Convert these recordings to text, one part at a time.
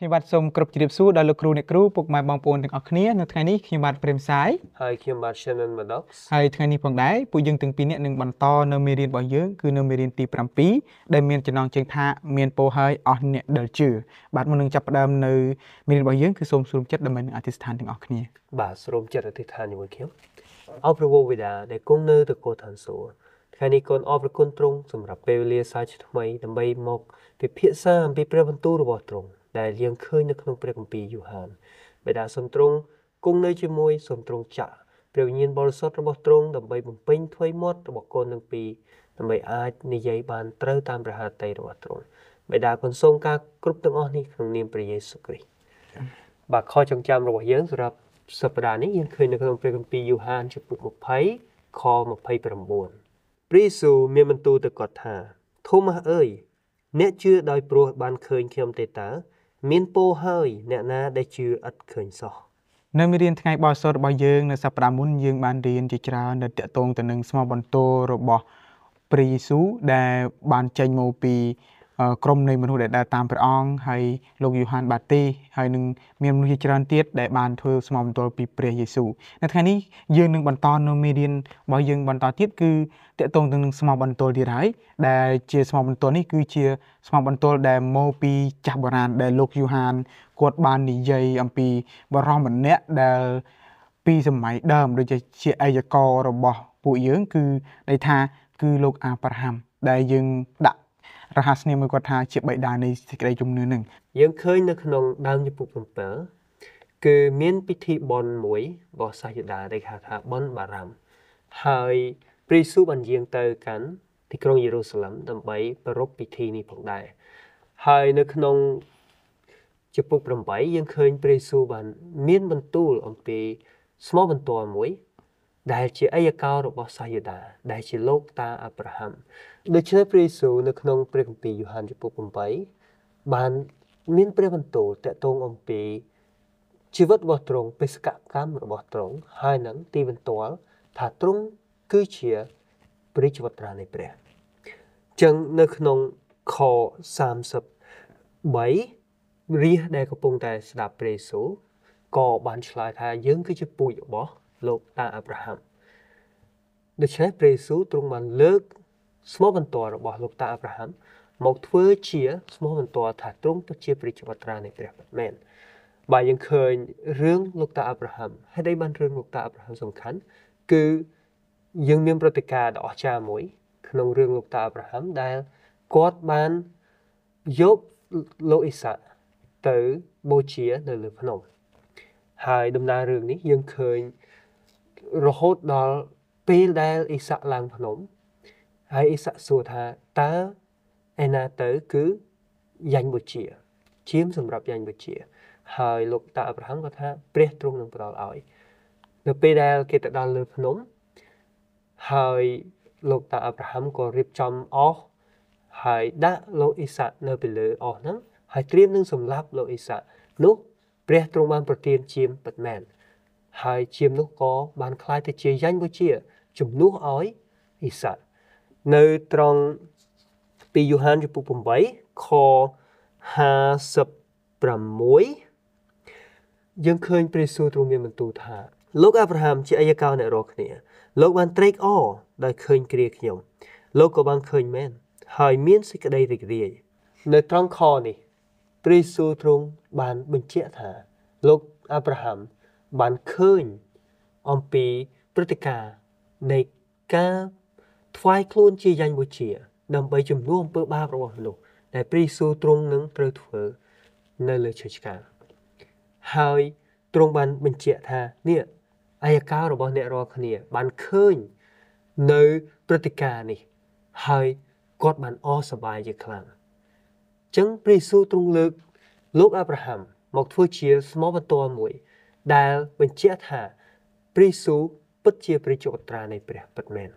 ខ្ញុំបាទសូមគ្រប់ជ្រាបសួរដល់លោកគ្រូអ្នកគ្រូពុកម៉ែបងប្អូនទាំងអស់គ្នានៅថ្ងៃនេះខ្ញុំបាទព្រេមសាយហើយខ្ញុំបាទ Shannon Maddox ហើយថ្ងៃនេះផងដែរពួកយើងទាំងពីរនាក់នឹងបន្តនៅមេរៀនរបស់យើងគឺនៅមេរៀនទី7ដែលមានចំណងជើងថាមានពោហើយអស់អ្នកដែលជឿបាទមុននឹងចាប់ផ្ដើមនៅមេរៀនរបស់យើងគឺសូមសូមចិត្តដើម្បីនឹងអធិស្ឋានទាំងអស់គ្នាបាទសូមចិត្តអធិស្ឋានជាមួយខ្ញុំអរព្រះវរបិតាដែលគង់នៅតកោឋានសួគ៌ថ្ងៃនេះកូនអរព្រគុណទ្រង់សម្រាប់ពេលវេលាសាជាថ្មីដើម្បីមកពិភាក្សាអំពីព្រះបន្ទូលរបស់ទ្រង់ដែលយើងឃើញនៅក្នុងព្រះគម្ពីរយូហានបេដាសូមទ្រង់គង់នៅជាមួយសូមទ្រង់ចាក់ព្រះវិញ្ញាណបរិសុទ្ធរបស់ទ្រង់ដើម្បីបំពេញថ្វីមាត់របស់កូនទាំងពីរដើម្បីអាចនិយាយបានត្រូវតាមព្រះហឫទ័យរបស់ទ្រង់បេដាគុណសូមការគ្រប់ទាំងអស់នេះក្នុងនាមព្រះយេស៊ូវគ្រីស្ទបាទខចងចាំរបស់យើងសម្រាប់សប្តាហ៍នេះយើងឃើញនៅក្នុងព្រះគម្ពីរយូហានជំពូក20ខ29ព្រះយេស៊ូវមានបន្ទូលទៅគាត់ថាថូម៉ាស់អើយអ្នកជឿដោយព្រោះបានឃើញខ្ញុំទេតើមានពោហើយអ្នកណា ដែលជឿឥតឃើញសោះនៅមេរៀនថ្ងៃបោះសុររបស់យើងនៅសប្តាហ៍មុនយើងបានរៀនជាច្រើននៅតាក់ទងទៅនឹងស្មោះបន្ទោរបស់ព្រះយេស៊ូវដែលបានចេញមកពីក្រុមនៃមនុស្សដែលដើរតាមព្រះអង្គហើយលោកយូហានបាទីហើយនឹងមានមនុស្សជាច្រើនទៀតដែលបានធ្វើស្មោមបន្ទាល់ពីព្រះយេស៊ូវនៅថ្ងៃនេះយើងនឹងបន្តនៅមេរៀនរបស់យើងបន្តទៀតគឺតកតងទៅនឹងស្មោមបន្ទាល់ទៀតហើយដែលជាស្មោមបន្ទាល់នេះគឺជាស្មោមបន្ទាល់ដែលមកពីចាស់បុរាណដែលលោកយូហានគាត់បាននិយាយអំពីបរមម្នាក់ដែលពីសម័យដើមដូចជាអាយកោរបស់ពួកយើង គឺន័យថាគឺលោកអាប់រ៉ាហាំដែលយើងដាក់រហ័សនាមមួយគាត់ថាជាបិតានៃសេចក្តីជំនឿនឹងយើងឃើញនៅក្នុងដើមជំពូក7គឺមានពិធីបន់មួយរបស់សាសយូដាដែលគេថាបន់បារាំហើយព្រះយេស៊ូវបានយាងទៅកាន់ទីក្រុងយេរូសាឡឹមដើម្បីប្រារព្ធពិធីនេះផងដែរហើយនៅក្នុងជំពូក8យើងឃើញព្រះយេស៊ូវបានមានបន្ទូលអំពីស្មោះបន្ទាល់មួយដែលជាអัยការរបស់សាយដាដែលជាលោកតាអាប់រ៉ាហាំដូច្នេះព្រះយេស៊ូវនៅក្នុងព្រះគម្ពីរយូហានចំពុក8បានមានព្រះបន្ទូលតាក់ទងអំពីជីវិតរបស់ទ្រង់បេសកកម្មរបស់ទ្រង់ហើយនឹងទីបន្ទាល់ថាទ្រង់គឺជាព្រះជីវត្រានៃព្រះចឹងនៅក្នុងខ33រាជដែលកំពុងតែស្ដាប់ព្រះយេស៊ូវក៏ បានឆ្លើយថាយើងគឺជាពូជរបស់លោកតាអាប់រ៉ាហាំដូច្នេះព្រះយេស៊ូវទ្រង់បានលើកស្មោះបន្ទាល់របស់លោកតាអាប់រ៉ាហាំមកធ្វើជាស្មោះបន្ទាល់ថាទ្រង់ពិតជាព្រះជាបត្រានៃព្រះពិតមែនបាទយើងឃើញរឿងលោកតាអាប់រ៉ាហាំហេតុអីបានរឿងលោកតាអាប់រ៉ាហាំសំខាន់គឺយើងមានព្រឹត្តិការណ៍ដ៏អស្ចារ្យមួយក្នុងរឿងលោកតាអាប់រ៉ាហាំដែលគាត់បានយកលោកអ៊ីសា ទៅបូជានៅលើភ្នំហើយដំណើររឿងនេះយើងឃើញរហូតដល់ពេលដែលអ៊ីសាក់ឡើងភ្នំហើយអ៊ីសាក់សួរថាតើឯណាទៅគឺយ៉ាញ់បូជា ជាមសម្រាប់យ៉ាញ់បូជា ហើយលោកតា អប្រាហាំក៏ថា ព្រះទ្រង់នឹងផ្ដល់ឲ្យ នៅពេលដែល គេទៅដល់លើភ្នំហើយលោកតាអប្រាហាំក៏រៀបចំអស់ហើយដាក់លោកអ៊ីសាក់នៅពីលើអស់ហ្នឹងហើយត្រៀមនឹងសម្លាប់លោកអ៊ីសាក់នោះព្រះទ្រង់បានប្រទានជាមពិតមែនហើយឈាមនោះក៏បានคล้ายទៅជាយ៉ាញ់មួយជាជំនួសឲ្យអ៊ីសានៅត្រង់ពីយូហានចំពោះ8ខ56យើងឃើញព្រះសួរទ្រង់មានបន្ទូលថា លោកអាប់រ៉ាហាំជាអាយកោអ្នករាល់គ្នាលោកបានត្រេកអរដោយឃើញគ្រាខ្ញុំលោកក៏បានឃើញមែនហើយមានសេចក្តីរីករាយនៅត្រង់ខនេះព្រះសួរទ្រង់បានបញ្ជាក់ថាលោកអាប់រ៉ាហាំបានឃើញអំពីព្រឹត្តិការណ៍នៃការថ្វាយខ្លួនជាយ៉ាញ់បូជា ដើម្បីជំនួសអំពើបាបរបស់មនុស្សដែលព្រះយេស៊ូវទ្រង់នឹងត្រូវធ្វើនៅលើឈើឆ្កាងហើយទ្រង់បានបញ្ជាក់ថានេះអាយកោរបស់អ្នករាល់គ្នាបានឃើញនៅព្រឹត្តិការណ៍នេះហើយគាត់បានអសប្បាយជាខ្លាំងអញ្ចឹងព្រះយេស៊ូវទ្រង់លើក លោកអាប់រ៉ាហាំមកធ្វើជាស្មោបន្ទាល់មួយដែលបញ្ជាក់ថាព្រះស៊ូពិតជា ព្រះជោត្រានៃព្រះពិតមែន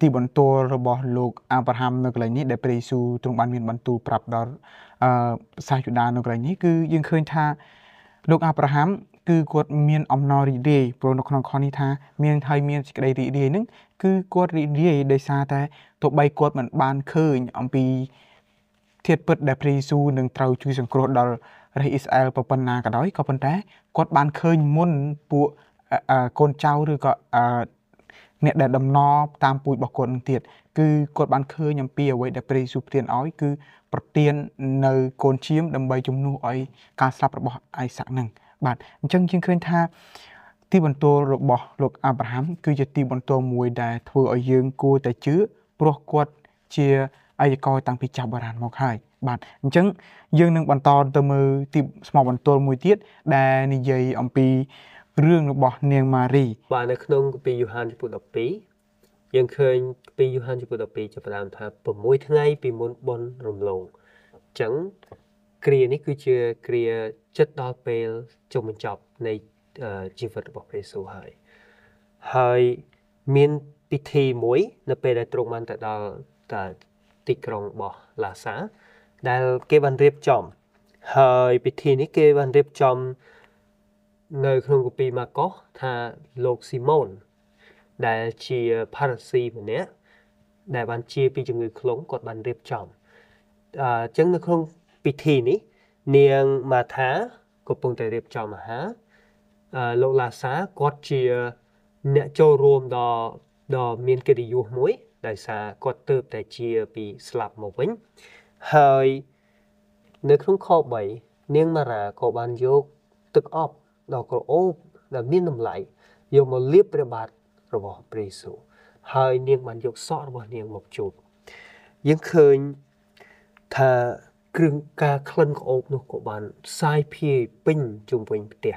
ទីបន្ទូលរបស់លោកអាប់រ៉ាហាំនៅកន្លែងនេះដែលព្រះយេស៊ូវទ្រង់បាន មានបន្ទូលប្រាប់ដល់អឺសាសយូដានៅកន្លែងនេះគឺយើងឃើញថាលោកអាប់រ៉ាហាំគឺគាត់មានអំណររីករាយព្រោះនៅក្នុងខនេះថា មានហើយមានសេចក្តីរីករាយនឹងគឺគាត់រីករាយដោយសារតែទោះបីគាត់មិនបានឃើញអំពីធាតុពិតដែលព្រះយេស៊ូវនឹងត្រូវជួយសង្គ្រោះដល់រាជអ៊ីស្រាអែលប៉ុណ្ណាក៏ដោយក៏ប៉ុន្តែគាត់បានឃើញមុនពួកកូនចៅឬក៏អ្នកដែលដំណរតាមពូជរបស់គាត់នឹងទៀតគឺគាត់បានឃើញអំពីអ្វីដែលព្រះយេស៊ូវប្រទានឲ្យគឺ ប្រទាននៅកូនឈាមដើម្បីជំនួសឲ្យការស្លាប់របស់អៃសាក់នឹងបាទអញ្ចឹងយើងឃើញថាទីបន្ទូលរបស់លោកអាប់រ៉ាហាំគឺជាទីបន្ទូលមួយដែលធ្វើឲ្យយើងគួរតែជឿព្រោះគាត់ជាអាយកោតាំងពីចាស់បុរាណមកហើយបាទអញ្ចឹងយើងនឹងបន្តទៅមើលទីស្មោះបន្ទាល់មួយទៀតដែល និយាយអំពីរឿងរបស់នាងម៉ារីបាទនៅក្នុងគម្ពីរយូហានចំពោះ12យើងឃើញគម្ពីរយូហានចំពោះ12ចាប់ផ្ដើមថា6ថ្ងៃពីមុនបុណ្យរំលងអញ្ចឹងគ្រានេះគឺជាគ្រាចិត្តដល់ពេលចុងបញ្ចប់នៃជីវិតរបស់ព្រះយេស៊ូវហើយហើយមានពិធីមួយ នៅពេលដែលទ្រង់បានទៅដល់ទីក្រុងរបស់ឡាសាដែលគេបានរៀបចំ ហើយពិធីនេះគេបានរៀបចំនៅក្នុងកូពីម៉ាកុសថាលោកស៊ីម៉ូន ដែលជាផារ៉ាស៊ីម្នាក់ដែលបានជាពីជំងឺ ខ្លងគាត់បានរៀបចំអញ្ចឹងនៅក្នុងពិធីនេះ នាងម៉ាថាកំពុងតែរៀបចំអាហារលោកឡាសាគាត់ជាអ្នកចូលរួមដល់ដល់មានកិត្តិយសមួយដោយសារគាត់ទៅតែជាពីស្លាប់មកវិញហើយនៅក្នុងខ3នាងមារាក៏បានយកទឹកអប់ដ៏ក្រអូបដែលមានតម្លៃយកមកលាបព្រះបាទរបស់ព្រះយេស៊ូវហើយ នាងបានយកសក់របស់នាងមកជូតយើងឃើញថាគ្រឿងការក្លិនក្អូបនោះក៏បានផ្សាយភាយពេញជុំវិញផ្ទះ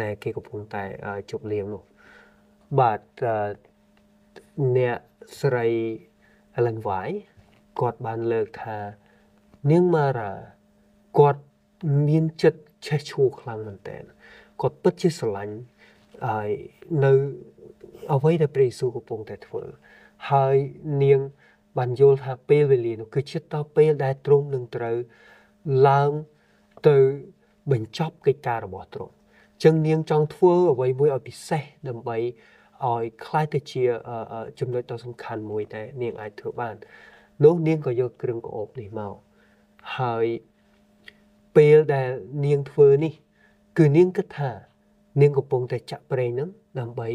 ដែលគេកំពុងតែជប់លៀងនោះបាទអ្នកស្រី Ellen White គាត់បានលើកថានាងម៉ារ៉ាគាត់មានចិត្តឆេះឈួរខ្លាំងមែនតើគាត់ពិតជាស្រឡាញ់ហើយនៅអ្វីដែលព្រះយេស៊ូវកំពុងតែធ្វើ ហើយនាងបានយល់ថាពេលវេលានោះគឺជាតពេលដែលទ្រង់នឹងត្រូវឡើងទៅបញ្ចប់កិច្ចការរបស់ទ្រង់ចឹងនាងចង់ធ្វើអ្វីមួយឲ្យពិសេសដើម្បីឲ្យคล้ายទៅជា ចំណុចដ៏សំខាន់មួយដែលនាងអាចធ្វើបាននោះនាងក៏យកគ្រឿងក្អូបនេះមកហើយពេលដែលនាងធ្វើនេះ គឺនាងគិតថា នាងកំពុងតែចាក់ប្រេងហ្នឹងដើម្បី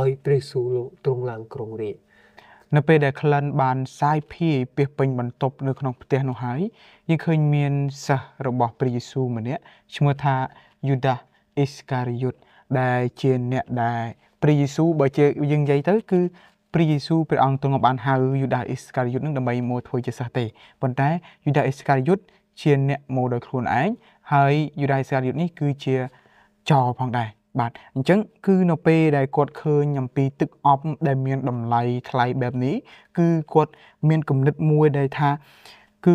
ឲ្យព្រះសួរលោកទ្រង់ឡើងគ្រងរាជនៅពេលដែលក្លិនបានសាយភាយពីពេញបន្ទប់នៅក្នុងផ្ទះនោះហើយយើងឃើញមានសិស្សរបស់ ព្រះយេស៊ូវម្នាក់ឈ្មោះថាយូដាអ៊ីសការីយុតដែល ជាអ្នកដែលព្រះយេស៊ូវបើជាយើងនិយាយទៅគឺព្រះយេស៊ូវព្រះអង្គទ្រង់បានហៅយូដាអ៊ីសការីយុតនឹងដើម្បីមកធ្វើជាសិស្សទេប៉ុន្តែយូដាអ៊ីសការីយុតជាអ្នកមកដោយខ្លួនឯងហើយយូដាអ៊ីសការីយុតនេះគឺជាចោលផងដែរបាទអញ្ចឹង គឺនៅពេលដែលគាត់ឃើញអំពីទឹកអប់ដែលមានតម្លៃថ្លៃបែបនេះ គឺគាត់មានគំនិតមួយដែលថា គឺ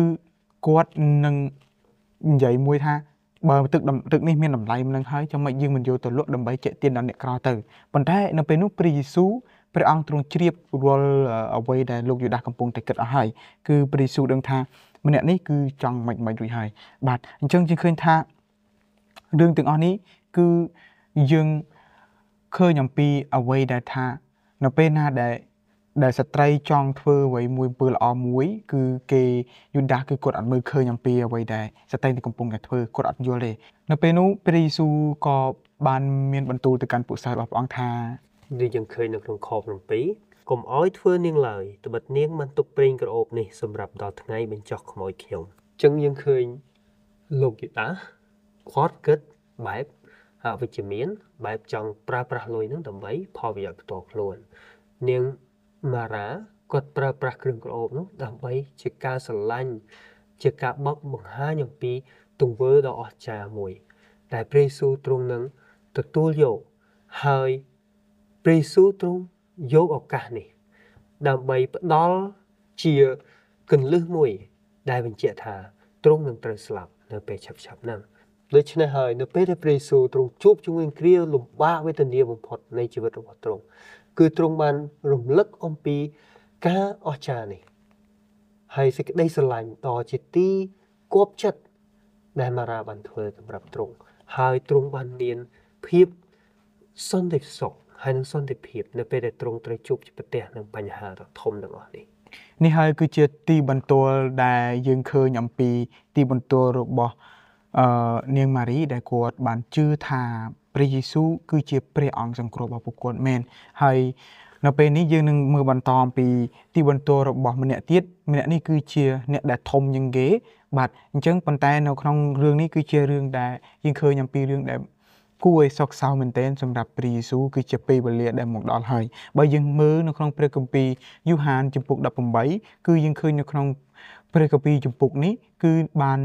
គាត់នឹងនិយាយមួយថាបើទឹកទឹកនេះមានតម្លៃមិននឹងហើយចាំមិនយើងមិនយកទៅលក់ដើម្បីជែកទានដល់អ្នកក្រទៅប៉ុន្តែនៅពេលនោះព្រះយេស៊ូវព្រះអង្គទ្រង់ជ្រាបរាល់អ្វីដែលលោកយូដាកំពុងតែគិតអស់ហើយគឺព្រះយេស៊ូវដឹងថាម្នាក់នេះគឺចង់មិនមិនរួចហើយ បាទអញ្ចឹងយើងឃើញថារឿងទាំងអស់នេះ គឺយើងឃើញអំពីអ្វីដែលថា នៅពេលណាដែលដែលស្ត្រី ចង់ធ្វើអ្វីមួយអំពើល្អមួយគឺគេយូដាគឺគាត់អត់មើលឃើញអំពីអ្វីដែលស្ត្រីកំពុងតែធ្វើគាត់អត់យល់ទេនៅពេលនោះព្រះយេស៊ូវក៏បានមានបន្ទូលទៅកាន់ពួកសិស្សរបស់ព្រះអង្គថាដូចយើងឃើញនៅក្នុងខ7កុំអោយធ្វើនាងឡើយត្បិតនាងបានទុកប្រេងក្រអូបនេះសម្រាប់ដល់ថ្ងៃបញ្ចុះខ្មោចខ្ញុំចឹងយើងឃើញលោកយូដាគាត់គិតបែបអវិជ្ជមានបែបចង់ប្រើប្រាស់លុយនឹងដើម្បីផលប្រយោជន៍ផ្ទាល់ខ្លួន នាងម៉ារ៉ាគាត់ប្រើប្រាស់គ្រឿងក្រអូបនោះដើម្បីជាការស្រឡាញ់ជាការបកបង្ហាញអំពីទង្វើដ៏អស្ចារ្យមួយដែលព្រះយេស៊ូវទ្រង់នឹងទទួលយកហើយព្រះយេស៊ូវទ្រង់យកឱកាសនេះ ដើម្បីផ្ដល់ជាកន្លឹះមួយ ដែលបញ្ជាក់ថាទ្រង់នឹងត្រូវស្លាប់នៅពេលឆាប់ៗហ្នឹងដូច្នេះហើយនៅពេលដែលព្រះយេស៊ូវទ្រង់ជួបជាមួយគ្រាលំបាកវេទនាបំផុតនៃជីវិតរបស់ទ្រង់គឺទ្រង់បានរំលឹកអំពីការអស្ចារ្យនេះ ហើយសេចក្តីស្រឡាញ់តជាទីគប់ចិត្តដែលមារាបានធ្វើសម្រាប់ទ្រង់ ហើយទ្រង់បានមានភាពសន្តិសុខហើយនឹងសន្តិភាពនៅពេលដែលទ្រង់ត្រូវជួបប្រទះនឹងបញ្ហាដ៏ធំទាំងអស់នេះនេះហើយគឺជាទីបន្ទាល់ដែល យើងឃើញអំពី ទីបន្ទាល់របស់អឺនាងម៉ារីដែលគាត់បានជឿថាព្រះយេស៊ូវគឺជា ព្រះអង្គសង្គ្រោះរបស់ពួកគាត់មែនហើយ នៅពេលនេះយើងនឹងមើលបន្តអំពីទីបន្ទាល់របស់ម្នាក់ទៀតម្នាក់នេះគឺជាអ្នកដែលធំជាងគេ បាទអញ្ចឹងប៉ុន្តែនៅក្នុងរឿងនេះគឺជារឿងដែលយើងឃើញអំពីរឿងដែលគួរឲ្យសោកសៅមែនទែនសម្រាប់ព្រះយេស៊ូវគឺជាពេលវេលា ដែលមកដល់ហើយបើយើងមើលនៅក្នុង ព្រះគម្ពីរយូហានជំពូក18គឺយើងឃើញនៅក្នុងព្រះគម្ពីរជំពូកនេះ គឺបាន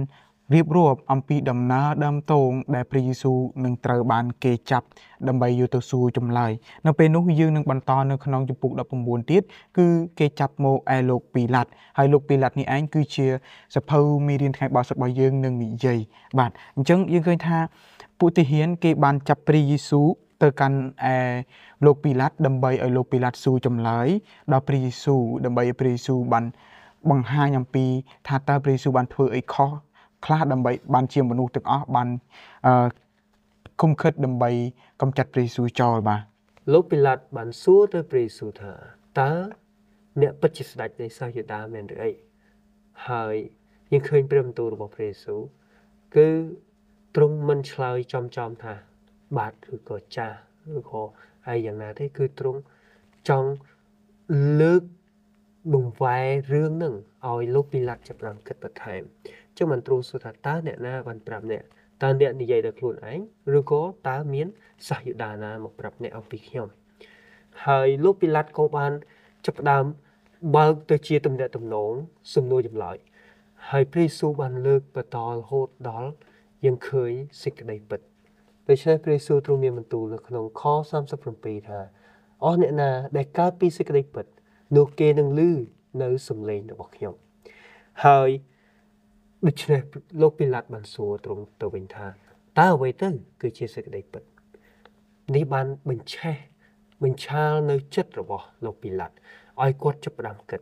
រៀបរាប់ អំពីដំណើរដើមតោងដែលព្រះយេស៊ូវនឹងត្រូវបាន គេចាប់ដើម្បីយកទៅសួរចម្លើយនៅពេលនោះយើងនឹងបន្តនៅក្នុងជំពូក19ទៀតគឺគេចាប់មកឯលោកពីឡាត់ហើយលោកពីឡាត់នេះឯងគឺជាសភៅមេរៀនថ្ងៃបោះសរបស់យើងនឹងនិយាយ បាទអញ្ចឹងយើងឃើញថាពួកទាហានគេបានចាប់ព្រះយេស៊ូវទៅកាន់ឯលោកពីឡាត់ដើម្បីឲ្យលោកពីឡាត់ស៊ូចម្លើយ ដល់ព្រះយេស៊ូវដើម្បីឲ្យព្រះយេស៊ូវបាន បង្ហាញអំពីថាតើព្រះយេស៊ូវបានធ្វើអីខុសខ្លះដើម្បីបាន ជាមនុស្សទាំងអស់បានអឺគុំខិតដើម្បីកំចាត់ព្រះយេស៊ូវចោលបាទលោកពីឡាត់បានសួរទៅព្រះយេស៊ូវថាតើអ្នកពិតជាស្ដេចនៃសាសយូដាមែនឬអីហើយយើងឃើញព្រះបន្ទូលរបស់ព្រះយេស៊ូវគឺទ្រង់មិនឆ្លើយចំចំថា បាទឬក៏ចាឬក៏អីយ៉ាងណាទេគឺទ្រង់ចង់លើកបង្វែររឿងនឹងឲ្យលោកពិលັດចាប់បានគិតបន្ថែមចឹងមិនទ្រូសុថាតើអ្នកណាបានប្រាប់អ្នកតើអ្នកនិយាយដល់ខ្លួនឯងឬក៏តើមានសាសយុដាណាមកប្រាប់អ្នកអំពីខ្ញុំហើយលោកពិលັດក៏បានចាប់ផ្ដើមបើកទៅជាតំណាក់តំណងសំណួរចម្លើយហើយព្រះយេស៊ូវបាន លើកបន្តរហូតដល់យើងឃើញសេចក្តីពិតដូច្នេះព្រះយេស៊ូវទ្រង់មានបន្ទូលនៅក្នុងខ37ថាអស់អ្នកណា ដែលកើតពីសេចក្តីពិតនោះគេនឹងឮនៅសំឡេងរបស់ខ្ញុំហើយដូច្នេះលោកពីឡាត់បានសួរទ្រង់ទៅវិញថា តើអ្វីទៅគឺជាសេចក្តីពិតនេះបានបញ្ឆេះបញ្ឆាលនៅចិត្តរបស់លោកពីឡាត់ឲ្យគាត់ចាប់ផ្ដើមគិត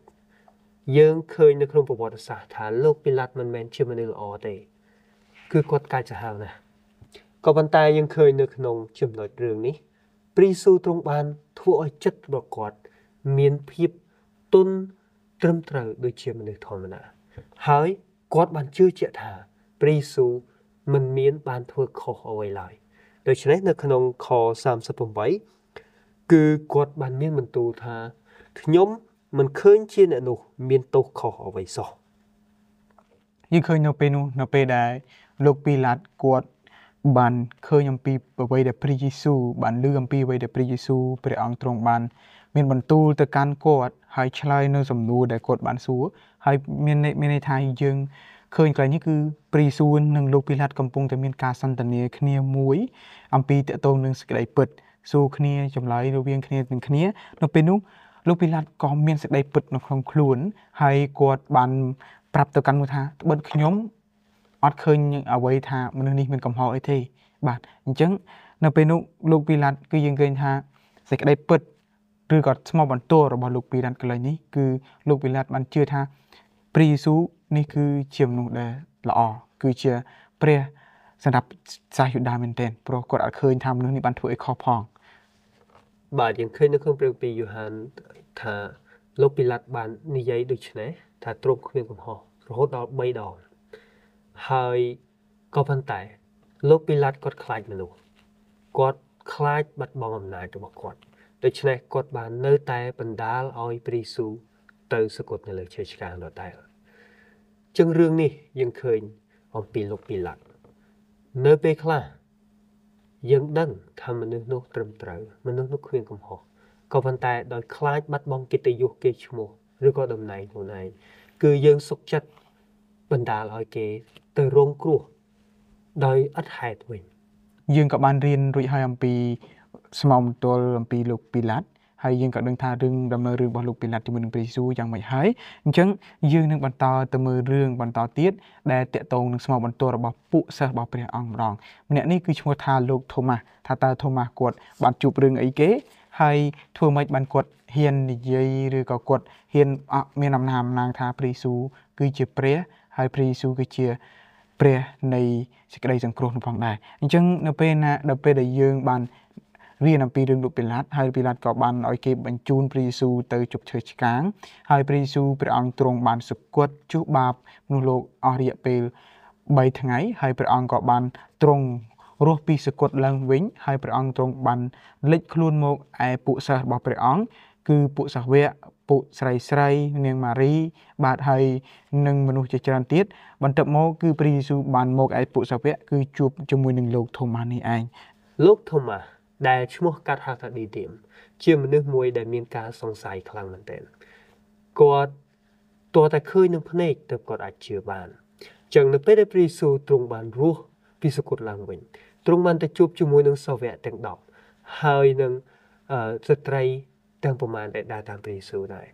យើងឃើញនៅក្នុងប្រវត្តិសាស្ត្រថាលោកពីឡាត់មិនមែនជាមនុស្សល្អទេគឺគាត់កាចសាហាវណាស់ក៏ប៉ុន្តែយើងឃើញនៅក្នុងចំណុចរឿងនេះព្រះយេស៊ូវទ្រង់បានធ្វើឲ្យចិត្តរបស់គាត់មានភាពទន់ត្រឹមត្រូវដូចជាមនុស្សធម្មតាហើយគាត់បានជឿជាក់ថាព្រះយេស៊ូវមិនមានបានធ្វើខុសអ្វីឡើយដូច្នេះនៅក្នុងខ38គឺគាត់បានមានបន្ទូលថាខ្ញុំមិនឃើញជាអ្នកនោះមានទោសខុសអ្វីសោះយើងឃើញនៅពេលនោះនៅពេលដែលលោកពីឡាតគាត់បានឃើញអំពីអ្វីដែលព្រះយេស៊ូវបានលើអំពីអ្វីដែលព្រះយេស៊ូវព្រះអង្គទ្រង់បាន មានបន្ទូលទៅកាន់គាត់ហើយឆ្លើយនៅសំណួរដែលគាត់បានសួរហើយមានមានន័យថាយើងឃើញកន្លែងនេះគឺព្រីស៊ូននិងលោកពីឡាតកំពុងតែមានការសន្ទនា គ្នាមួយ អំពីតកតងនឹងសេចក្តីពិតសួរគ្នាចម្លើយរវាងគ្នានឹងគ្នានៅ ពេលនោះលោកពីឡាតក៏មានសេចក្តីពិតនៅក្នុងខ្លួន ហើយគាត់បានប្រាប់ទៅកាន់មួយថាត្បិតខ្ញុំអត់ឃើញអ្វីថាមនុស្សនេះមានកំហុសអីទេបាទអញ្ចឹងនៅពេលនោះលោកពីឡាត់គឺយើងឃើញថា សេចក្តីពិតឬក៏ស្មោះបន្ទោរបស់លោកពីឡាត់កន្លែងនេះគឺលោកពីឡាត់បានជឿថាព្រះយេស៊ូវនេះគឺជាមនុស្សដែលល្អគឺជាព្រះសម្រាប់សាសយូដាមែនទែនព្រោះគាត់អត់ឃើញថាមនុស្សនេះបានធ្វើអីខុសផងបាទយើងឃើញនៅក្នុងព្រះពីយូហានថាលោកពីឡាត់បាននិយាយដូចនេះថាទ្រពគ្មានកំហុសរហូតដល់3ដងហើយក៏ប៉ុន្តែលោកពីឡាត់គាត់ខ្លាចមនុស្សគាត់ខ្លាចបាត់បង់អំណាចរបស់គាត់ដូច្នេះគាត់បាននៅតែ បណ្ដាលឲ្យព្រះយេស៊ូវទៅសគត់នៅលើឈើឆ្កាងដដែលចឹងរឿងនេះ យើងឃើញអំពីលោកពីឡាត់នៅពេលខ្លះយើងដឹងថាមនុស្សនោះត្រឹមត្រូវមនុស្សនោះគ្មានកំហុសក៏ប៉ុន្តែដោយខ្លាចបាត់បង់កិត្តិយសគេឈ្មោះឬក៏តំណែងខ្លួនឯងគឺយើងសុខចិត្តបណ្ដាលឲ្យគេទៅរងគ្រោះដោយឥតហេតុវិញយើងក៏បានរៀនរួចហើយអំពីស្មោមទល់អំពីលោក ពីឡាត់ហើយយើងក៏ដឹងថារឿងដំណើររឿងរបស់លោកពីឡាត់ជាមួយនឹងព្រះយេស៊ូវយ៉ាងម៉េចហើយអញ្ចឹងយើងនឹងបន្តទៅមើលរឿងបន្តទៀតដែលតកតងនឹងស្មោមបន្ទល់របស់ពួកសិស្សរបស់ព្រះអង្គម្ដងម្នាក់នេះគឺឈ្មោះថាលោកថូម៉ាស់ថាតើថូម៉ាស់គាត់បានជួបរឿងអីគេហើយធ្វើម៉េចបានគាត់ហ៊ាននិយាយឬក៏គាត់ហ៊ានមានអំណាចអំណាងថាព្រះយេស៊ូវគឺជាព្រះហើយព្រះយេស៊ូវគឺជាព្រះនៃសេចក្តីសង្គ្រោះនោះផងដែរអញ្ចឹងនៅពេលណាដល់ពេលដែលយើងបានរៀនអំពីរឿងលោកពីឡាតហើយពីឡាតក៏បានឲ្យគេបញ្ជូនព្រះយេស៊ូវទៅជប់ឈើឆ្កាង ហើយព្រះយេស៊ូវព្រះអង្គទ្រង់បានសុគតជួសបាបមនុស្សលោកអស់រយៈពេល3ថ្ងៃហើយព្រះអង្គក៏បានទ្រង់រស់ពីសគត់ឡើងវិញហើយព្រះអង្គទ្រង់បានលិចខ្លួនមកឯពួកសិស្សរបស់ព្រះអង្គគឺពួកសាវកពួកស្រីស្រី នាងម៉ារី បាទហើយនឹងមនុស្សជាច្រើនទៀតបន្ទាប់មកគឺព្រះយេស៊ូវបានមកឯពួកសាវកគឺជួបជាមួយនឹងលោកថូម៉ានេះឯងលោកថូម៉ាដែលឈ្មោះកាត់ហៅថាឌីទៀមជាមនុស្សមួយដែលមានការសង្ស័យខ្លាំងមែនទែនគាត់ទោះតែឃើញនឹងភ្នែកទើបគាត់អាចជឿបានចឹងនៅពេលដែលព្រះយេស៊ូវទ្រង់បានរស់ពីសគត់ឡើងវិញទ្រង់បានទៅជួបជាមួយនឹងសាវកទាំង10ហើយនឹងស្ត្រីទាំងប្រមាណដែលដើរតាមព្រះយេស៊ូវដែរ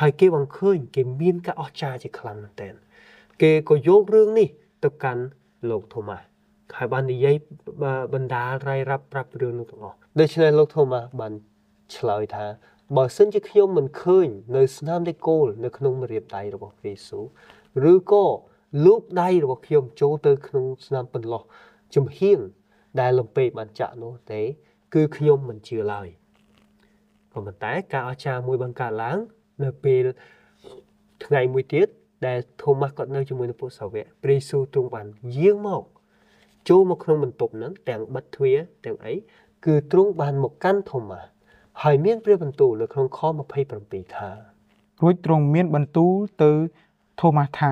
ហើយគេបង្ឃើញគេមានការអស្ចារ្យជាខ្លាំងមែនទែនគេក៏យករឿងនេះទៅកាន់លោកថូម៉ាស់ហើយបាននិយាយបណ្ដាលរៃរាប់ប្រាប់រឿងនោះទាំងអស់ដូច្នេះលោកថូម៉ាស់បានឆ្លើយថាបើសិនជាខ្ញុំមិនឃើញនៅស្នាមដៃគោលនៅក្នុងម្រាមដៃរបស់ព្រះយេស៊ូវឬក៏លោកដៃរបស់ខ្ញុំចូលទៅក្នុងស្នាមបន្លោះជំហៀងដែលលោកពេកបានចាក់នោះទេ គឺខ្ញុំមិនជឿឡើយក៏ប៉ុន្តែការអស្ចារ្យមួយបានកើតឡើង នៅពេលថ្ងៃមួយទៀតដែលថូម៉ាស់គាត់នៅជាមួយនឹងពួកសាវកព្រះយេស៊ូវទ្រង់បានយាងមកចូលមកក្នុងបន្ទប់ហ្នឹងទាំងបិទទ្វារទាំងអីគឺទ្រង់បានមកកាន់ថូម៉ាស់ហើយមានព្រះបន្ទូលនៅក្នុងខ27ថារួចទ្រង់មានបន្ទូលទៅថូម៉ាស់ថា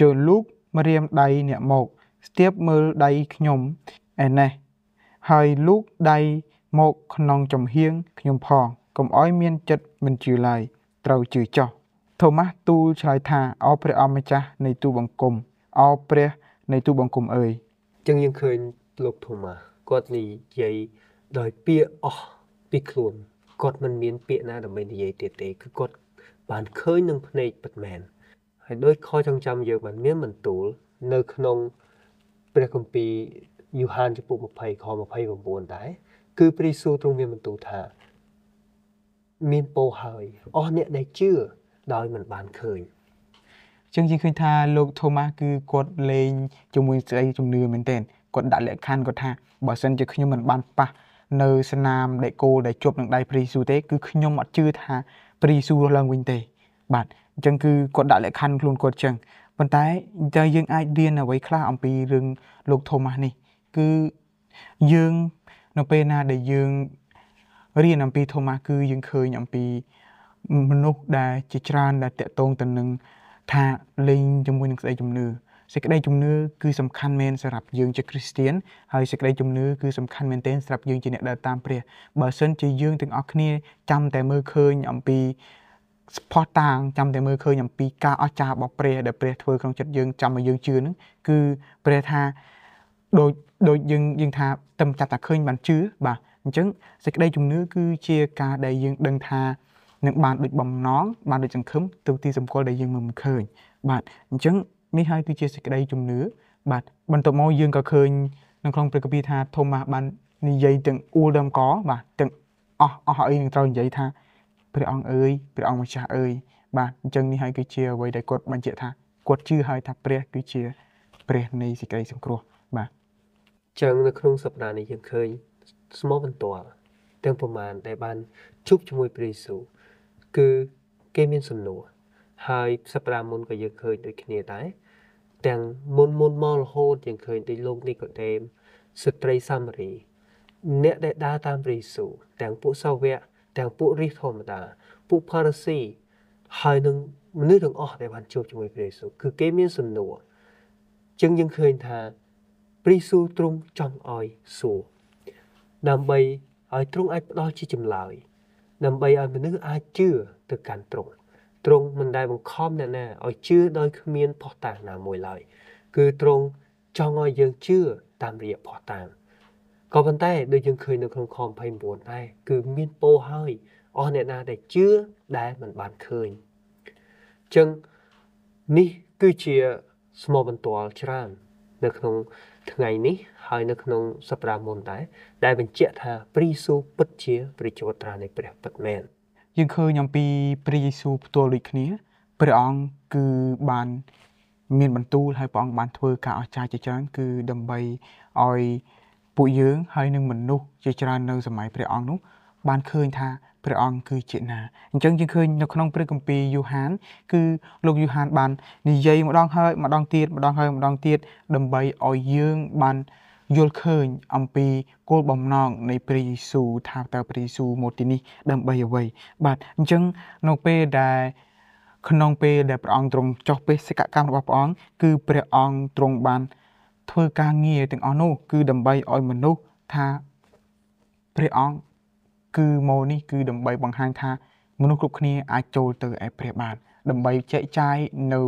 ជើលូកម្រាមដៃអ្នកមក ស្ទាបមើលដៃខ្ញុំឯណេះហើយលូកដៃមកក្នុងចំហៀងខ្ញុំផងកុំអោយមានចិត្តមិនជឿឡើយត្រូវជឿចោះថូម៉ាស់ទូលឆ្លើយថាអោព្រះអម្ចាស់ នៃទូបង្គំអោព្រះ នៃទូបង្គំអើយចឹងយើងឃើញលោកថូម៉ាស់គាត់និយាយដោយពាក្យអស់ពីខ្លួនគាត់មិនមានពាក្យណាដើម្បីនិយាយទៀតទេគឺគាត់បានឃើញនឹងភ្នែកពិតមែនហើយដោយខចងចាំយើងបានមានបន្ទូល នៅ ក្នុងព្រះគម្ពីរយូហានចំពុក20ខ29ដែរគឺព្រះយេស៊ូវទ្រង់មានបន្ទូលថាមានពោហើយអស់អ្នកដែលជឿដោយមិនបានឃើញចឹងយើងឃើញថាលោកថូម៉ាស់គឺគាត់លេងជាមួយស្រីជំនឿមែនទែនគាត់ដាក់លក្ខខណ្ឌគាត់ថាបើសិនជាខ្ញុំមិនបានប៉ះនៅស្នាមដែកគោលដែលជប់នឹងដៃព្រះយេស៊ូវទេ គឺខ្ញុំអត់ជឿថាព្រះយេស៊ូវរស់ឡើងវិញទេ បាទអញ្ចឹងគឺគាត់ដាក់លក្ខខណ្ឌខ្លួនគាត់អញ្ចឹងប៉ុន្តែតើយើងអាចរៀនអ្វីខ្លះអំពីរឿងលោកថូម៉ាស់នេះគឺយើងនៅពេលណាដែលយើងរៀនអំពីថូម៉ាស់គឺយើងឃើញអំពីមនុស្សដែល ជាច្រើនដែលតាក់ទងទៅនឹងថាលេងជាមួយនឹងក្តីជំនឿសេចក្តីជំនឿគឺសំខាន់មែនសម្រាប់យើងជាគ្រីស្ទៀនហើយសេចក្តីជំនឿគឺសំខាន់មែនទែនសម្រាប់យើងជាអ្នកដើរតាមព្រះបើសិនជាយើងទាំងអស់គ្នាចាំតែមើលឃើញអំពីផោះតាងចាំតែមើលឃើញអំពីការអស្ចារ្យរបស់ព្រះដែល ព្រះធ្វើក្នុងចិត្តយើងចាំឲ្យយើងជឿនឹងគឺព្រះថាដូចដូចយើងយើងថាតែចាប់តែឃើញបានជឿបាទអញ្ចឹងសេចក្តីជំនឿគឺជាការដែលយើងដឹងថានឹងបានដូចបំណង បានដូចចង្ឃឹមទៅទីសម្គាល់ដែលយើងមើលមិនឃើញ បាទអញ្ចឹងនេះហើយគឺជាសេចក្តីជំនឿបាទបន្ទាប់មកយើងក៏ឃើញនៅក្នុងព្រះគម្ពីរថាថូម៉ាសបាននិយាយទាំងអ៊ូលដំកបាទទាំងអស់អស់អីនឹងត្រូវនិយាយថាព្រះអង្គអើយព្រះអង្គម្ចាស់អើយបាទអញ្ចឹងនេះហើយគឺជាអ្វីដែលគាត់បញ្ជាក់ថាគាត់ជឿហើយថាព្រះ គឺជាព្រះ នៃសេចក្តីសង្គ្រោះបាទចឹងនៅក្នុងសប្តាហ៍នេះយើងឃើញស្មោះបន្ទាល់ទាំងប្រមាណដែលបានជួបជាមួយព្រះយេស៊ូវគឺគេមានសំណួរហើយសប្តាហ៍មុនក៏យើងឃើញដូចគ្នាដែរទាំងមុនមុនមករហូតយើងឃើញដូចលោកនីកូដេមស្ត្រីសាម៉ារីអ្នកដែលដើរតាមព្រះយេស៊ូវទាំងពួកសាវកទាំងពួករិះធម្មតាពួកផារ៉ាស៊ីហើយនឹងមនុស្សទាំងអស់ដែលបានជួបជាមួយព្រះយេស៊ូវគឺគេមានសំណួរចឹងយើងឃើញថាព្រះយេស៊ូវទ្រង់ចង់ឲ្យសួរដើម្បីឲ្យទ្រង់អាចផ្ដល់ជាចម្លើយ ដើម្បីឲ្យមនុស្សអាចជឿទៅកាន់ទ្រង់ទ្រង់មិនដែលបង្ខំអ្នកណាឲ្យជឿដោយ គ្មានភ័ស្តុតាងណាមួយឡើយគឺទ្រង់ចង់ឲ្យយើងជឿតាមរយៈភ័ស្តុតាងក៏ប៉ុន្តែដូចយើងឃើញនៅក្នុងខ29ដែរគឺមានពោហើយអស់អ្នកណា ដែលជឿដែលមិនបានឃើញចឹងនេះគឺជាស្មោះបន្ទាល់ច្រើននៅក្នុងថ្ងៃនេះហើយនៅក្នុងសប្តាហ៍មុនដែរដែលបញ្ជាក់ថាព្រះយេស៊ូវពិតជា ព្រះជវត្រានៃព្រះពិតមែនយើងឃើញអំពីព្រះយេស៊ូវផ្ទាល់ដូចគ្នាព្រះអង្គគឺបានមានបន្ទូលហើយព្រះអង្គបានធ្វើការអស្ចារ្យជាច្រើនគឺដើម្បីឲ្យពួកយើងហើយនឹងមនុស្សជាច្រើននៅសម័យព្រះអង្គនោះ បានឃើញថាព្រះអង្គគឺជាណាអញ្ចឹងយើងឃើញនៅក្នុងព្រះគម្ពីរយូហាន គឺលោកយូហានបាននិយាយ ម្ដងហើយម្ដងទៀតម្ដងហើយម្ដងទៀតដើម្បីឲ្យយើងបានយល់ឃើញអំពីគោលបំណងនៃព្រះយេស៊ូវថាតើព្រះយេស៊ូវមកទីនេះដើម្បីអ្វី បាទអញ្ចឹងនៅពេលដែល ក្នុងពេលដែលព្រះអង្គទ្រង់ចោះបេសកកម្មរបស់ព្រះអង្គគឺព្រះអង្គទ្រង់បាន ធ្វើការងារទាំងអស់នោះ គឺដើម្បីឲ្យមនុស្សថាព្រះអង្គគឺម៉ូនេះគឺដើម្បីបង្ហាញថាមនុស្សគ្រប់គ្នាអាចចូលទៅឯព្រះ បាទដើម្បីចែកចាយនៅ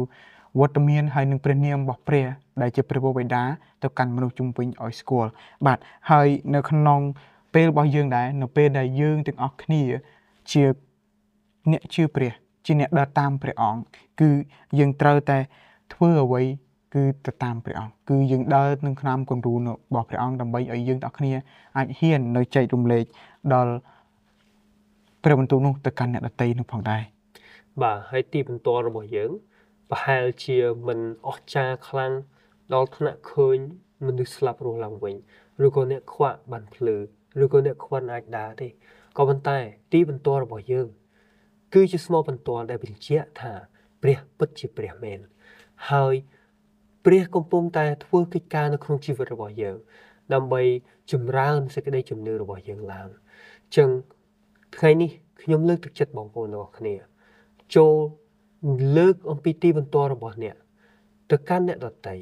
វត្តមានហើយនឹងព្រះនាមរបស់ព្រះដែលជាព្រះវរបិតាទៅកាន់មនុស្សជុំវិញឲ្យស្គាល់បាទហើយនៅក្នុង ពេលរបស់យើងដែរនៅពេលដែលយើងទាំងអស់គ្នាជាអ្នកជឿព្រះ ជាអ្នកដើរតាមព្រះអង្គគឺយើងត្រូវតែធ្វើអ្វីគឺទៅតាមព្រះអង្គគឺយើងដើរនឹងក្នុងគំរូរបស់ព្រះអង្គដើម្បីឲ្យយើងទាំងគ្នាអាចហ៊ាន នៅចែករំលែកដល់ព្រះបន្ទូលនោះទៅកាន់អ្នកដទៃនោះផងដែរបាទហើយទីបន្ទាល់របស់យើង ប្រហែលជាមិនអស្ចារ្យខ្លាំងដល់ថ្នាក់ឃើញមនុស្សស្លាប់រស់ឡើងវិញឬក៏អ្នកខ្វាក់បានភ្លឺឬក៏អ្នកខ្វាន់អាចដើរទេក៏ប៉ុន្តែ ទីបន្ទាល់របស់យើង គឺ ជាស្មោបន្ទាល់ដែលបញ្ជាក់ថា ព្រះពិតជាព្រះមែនហើយព្រះកំពុងតែធ្វើកិច្ចការនៅក្នុងជីវិតរបស់យើងដើម្បីចម្រើនសេចក្តីជំនឿរបស់យើងឡើងអញ្ចឹងថ្ងៃនេះ ខ្ញុំលើកទឹកចិត្តបងប្អូនរបស់គ្នា ចូលលើកអំពីទីបន្ទាល់របស់អ្នកទៅកាន់អ្នកដតី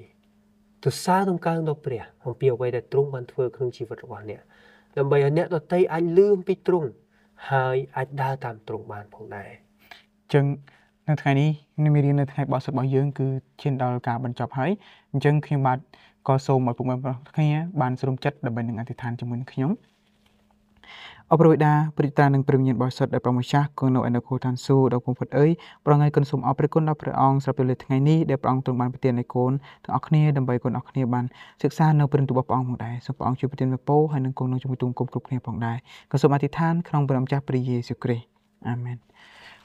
ទៅសារដំណើរដល់ព្រះអំពីអ្វីដែលទ្រង់បានធ្វើក្នុងជីវិតរបស់អ្នកដើម្បីឲ្យអ្នកដតីអាចលឺអំពីទ្រង់ហើយអាចដើរតាមទ្រង់បានផងដែរអញ្ចឹងនៅថ្ងៃនេះនៅមេរៀននៅថ្ងៃបោះសិតរបស់យើងគឺជាដល់ការបញ្ចប់ហើយអញ្ចឹងខ្ញុំបាទក៏សូមឲ្យពុកម៉ែបងប្អូនគ្នា បានស្រមចិត្តដើម្បីនឹងអធិដ្ឋានជាមួយនឹងខ្ញុំអបរវេដាព្រិតានិងព្រមញានបោះសិតដែលប្រមចាស់គង់នៅឯនគរឋានសួគ៌ដល់ពុំផុតអើយប្រងៃគុណសូមអរព្រគុណដល់ព្រះអង្គសម្រាប់ពេលលើថ្ងៃនេះដែលព្រះអង្គទ្រង់បានប្រទានឲ្យគុណទាំងអស់គ្នាដើម្បីគុណអស់គ្នាបានសិក្សានៅព្រឹត្តិរបស់ព្រះអង្គផងដែរសូមព្រះអង្គជួយប្រទានពរហើយនឹងគង់នៅជាមួយទុំគុំគ្រប់គ្នាផងដែរក៏សូមអធិដ្ឋានក្នុងព្រះនាមចាស់ព្រះយេស៊ូវគ្រីស្ទអាមែន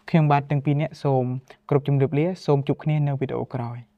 ខ្ញុំបាទទាំងពីរនាក់សូមគ្រប់ជំរាបលាសូមជួបគ្នានៅវីដេអូក្រោយ។